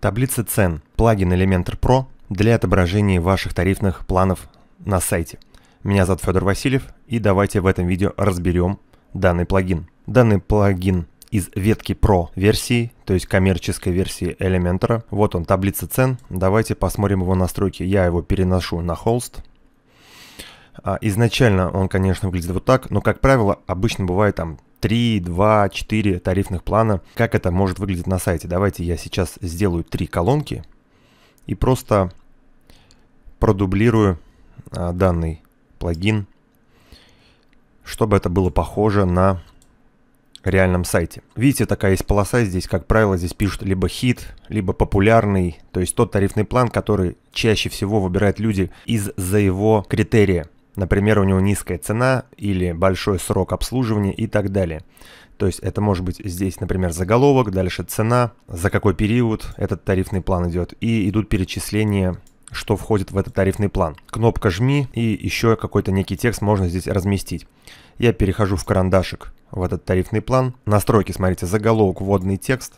Таблица цен. Плагин Elementor Pro для отображения ваших тарифных планов на сайте. Меня зовут Федор Васильев, и давайте в этом видео разберем данный плагин. Данный плагин из ветки Pro версии, то есть коммерческой версии Elementor. Вот он, таблица цен. Давайте посмотрим его настройки. Я его переношу на холст. А, изначально он, конечно, выглядит вот так, но, как правило, обычно бывает там 3, 2, 4 тарифных плана. Как это может выглядеть на сайте? Давайте я сейчас сделаю три колонки и просто продублирую а, данный плагин, чтобы это было похоже на реальном сайте. Видите, такая есть полоса здесь, как правило, здесь пишут либо хит, либо популярный, то есть тот тарифный план, который чаще всего выбирают люди из-за его критерия. Например, у него низкая цена или большой срок обслуживания и так далее. То есть это может быть здесь, например, заголовок, дальше цена, за какой период этот тарифный план идет. И идут перечисления, что входит в этот тарифный план. Кнопка «Жми» и еще какой-то некий текст можно здесь разместить. Я перехожу в карандашик в этот тарифный план. Настройки, смотрите, заголовок, вводный текст.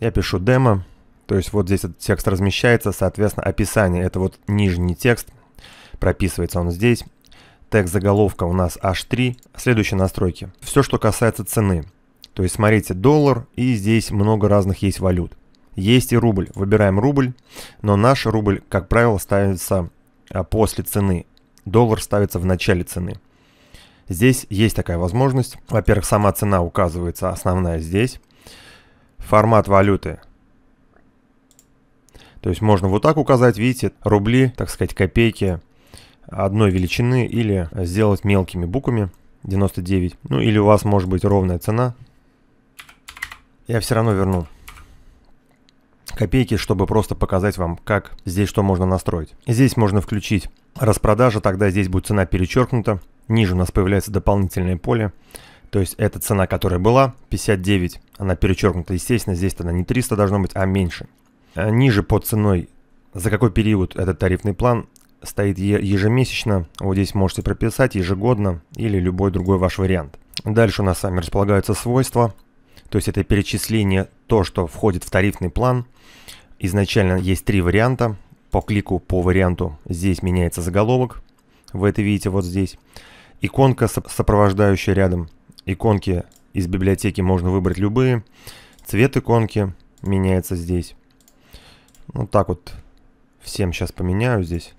Я пишу «Демо». То есть вот здесь этот текст размещается, соответственно, описание. Это вот нижний текст, прописывается он здесь. Тег заголовка у нас H3. Следующие настройки. Все, что касается цены. То есть смотрите, доллар и здесь много разных есть валют. Есть и рубль. Выбираем рубль, но наш рубль, как правило, ставится а, после цены. Доллар ставится в начале цены. Здесь есть такая возможность. Во-первых, сама цена указывается, основная здесь. Формат валюты. То есть можно вот так указать, видите, рубли, так сказать, копейки – одной величины или сделать мелкими буквами 99. Ну или у вас может быть ровная цена. Я все равно верну копейки, чтобы просто показать вам, как здесь что можно настроить. Здесь можно включить распродажа, тогда здесь будет цена перечеркнута. Ниже у нас появляется дополнительное поле. То есть эта цена, которая была, 59, она перечеркнута. Естественно, здесь тогда не 300 должно быть, а меньше. Э, ниже под ценой, за какой период этот тарифный план, стоит ежемесячно. Вот здесь можете прописать ежегодно или любой другой ваш вариант. Дальше у нас сами располагаются свойства. То есть это перечисление, то, что входит в тарифный план. Изначально есть три варианта. По клику по варианту здесь меняется заголовок. Вы это видите вот здесь. Иконка, сопровождающая рядом. Иконки из библиотеки можно выбрать любые. Цвет иконки меняется здесь. Вот ну, так вот всем сейчас поменяю здесь.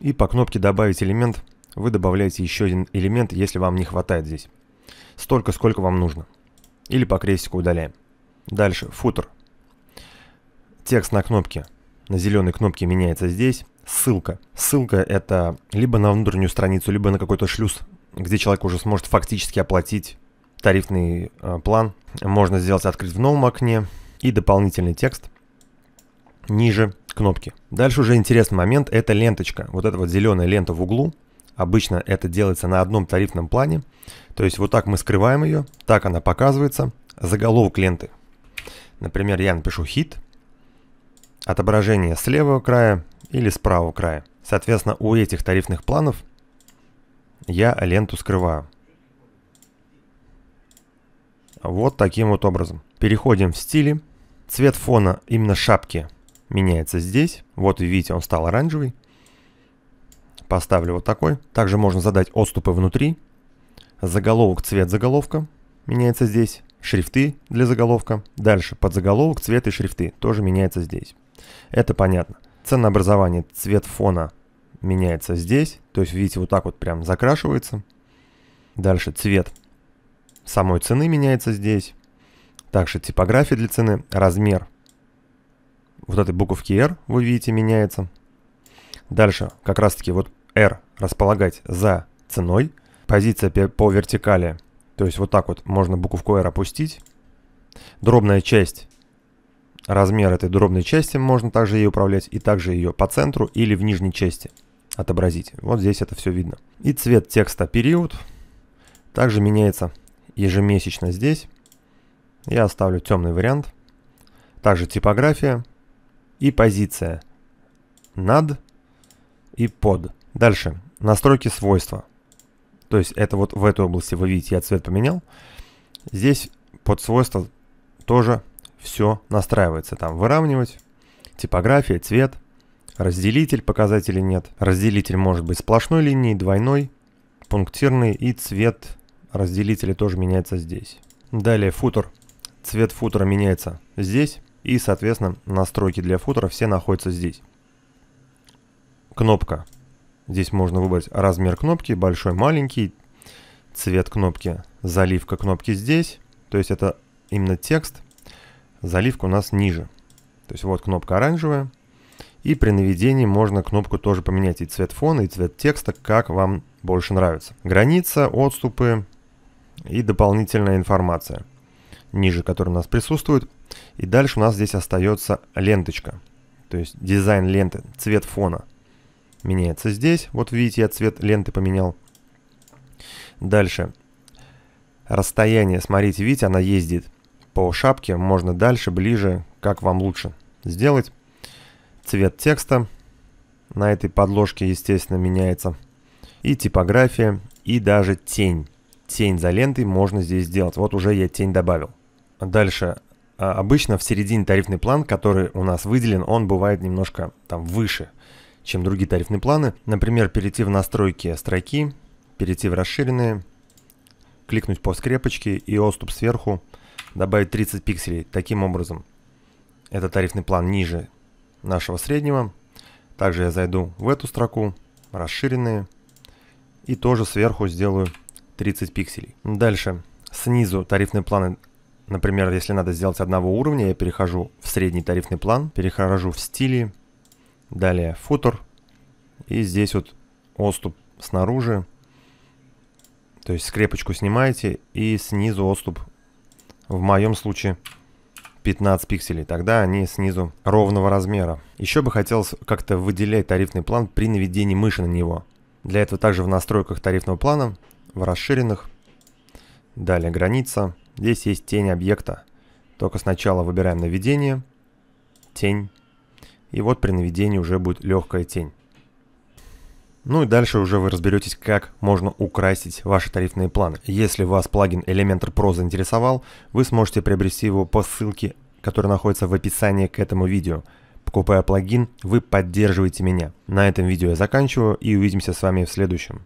И по кнопке «Добавить элемент» вы добавляете еще один элемент, если вам не хватает здесь. Столько, сколько вам нужно. Или по крестику удаляем. Дальше, футер. Текст на кнопке, на зеленой кнопке меняется здесь. Ссылка. Ссылка это либо на внутреннюю страницу, либо на какой-то шлюз, где человек уже сможет фактически оплатить тарифный э, план. Можно сделать открыть в новом окне и дополнительный текст. Ниже кнопки. Дальше уже интересный момент, это ленточка. Вот эта вот зеленая лента в углу. Обычно это делается на одном тарифном плане. То есть вот так мы скрываем ее, так она показывается. Заголовок ленты. Например, я напишу хит. Отображение с левого края или с правого края. Соответственно, у этих тарифных планов я ленту скрываю. Вот таким вот образом. Переходим в стили. Цвет фона именно шапки меняется здесь. Вот видите, он стал оранжевый. Поставлю вот такой. Также можно задать отступы внутри. Заголовок, цвет заголовка меняется здесь. Шрифты для заголовка. Дальше под заголовок цвет и шрифты тоже меняется здесь. Это понятно. Ценообразование, цвет фона меняется здесь. То есть, видите, вот так вот прям закрашивается. Дальше цвет самой цены меняется здесь. Также типография для цены, размер вот этой буковки R, вы видите, меняется. Дальше как раз-таки вот R располагать за ценой. Позиция по вертикали, то есть вот так вот можно буковку R опустить. Дробная часть, размер этой дробной части можно также ей управлять и также ее по центру или в нижней части отобразить. Вот здесь это все видно. И цвет текста период также меняется ежемесячно здесь. Я оставлю темный вариант. Также типография и позиция. Над и под. Дальше. Настройки свойства. То есть это вот в этой области вы видите, я цвет поменял. Здесь под свойства тоже все настраивается. Там выравнивать, типография, цвет, разделитель, показатели нет. Разделитель может быть сплошной линией, двойной, пунктирный и цвет разделителя тоже меняется здесь. Далее футер. Цвет футера меняется здесь. И, соответственно, настройки для футера все находятся здесь. Кнопка. Здесь можно выбрать размер кнопки, большой, маленький, цвет кнопки, заливка кнопки здесь. То есть это именно текст. Заливка у нас ниже. То есть вот кнопка оранжевая. И при наведении можно кнопку тоже поменять и цвет фона, и цвет текста, как вам больше нравится. Граница, отступы и дополнительная информация, ниже которая у нас присутствует. И дальше у нас здесь остается ленточка. То есть дизайн ленты, цвет фона меняется здесь. Вот видите, я цвет ленты поменял. Дальше. Расстояние. Смотрите, видите, она ездит по шапке. Можно дальше, ближе, как вам лучше сделать. Цвет текста на этой подложке, естественно, меняется. И типография, и даже тень. Тень за лентой можно здесь сделать. Вот уже я тень добавил. Дальше а, обычно в середине тарифный план, который у нас выделен, он бывает немножко там выше, чем другие тарифные планы. Например, перейти в настройки строки, перейти в расширенные, кликнуть по скрепочке и отступ сверху, добавить 30 пикселей. Таким образом, этот тарифный план ниже нашего среднего. Также я зайду в эту строку, расширенные, и тоже сверху сделаю 30 пикселей. Дальше снизу тарифные планы Например, если надо сделать одного уровня, я перехожу в средний тарифный план, перехожу в стили, далее футер, и здесь вот отступ снаружи, то есть скрепочку снимаете, и снизу отступ, в моем случае 15 пикселей, тогда они снизу ровного размера. Еще бы хотелось как-то выделять тарифный план при наведении мыши на него. Для этого также в настройках тарифного плана, в расширенных, далее граница, Здесь есть тень объекта. Только сначала выбираем наведение, тень. И вот при наведении уже будет легкая тень. Ну и дальше уже вы разберетесь, как можно украсить ваши тарифные планы. Если вас плагин Elementor Pro заинтересовал, вы сможете приобрести его по ссылке, которая находится в описании к этому видео. Покупая плагин, вы поддерживаете меня. На этом видео я заканчиваю и увидимся с вами в следующем.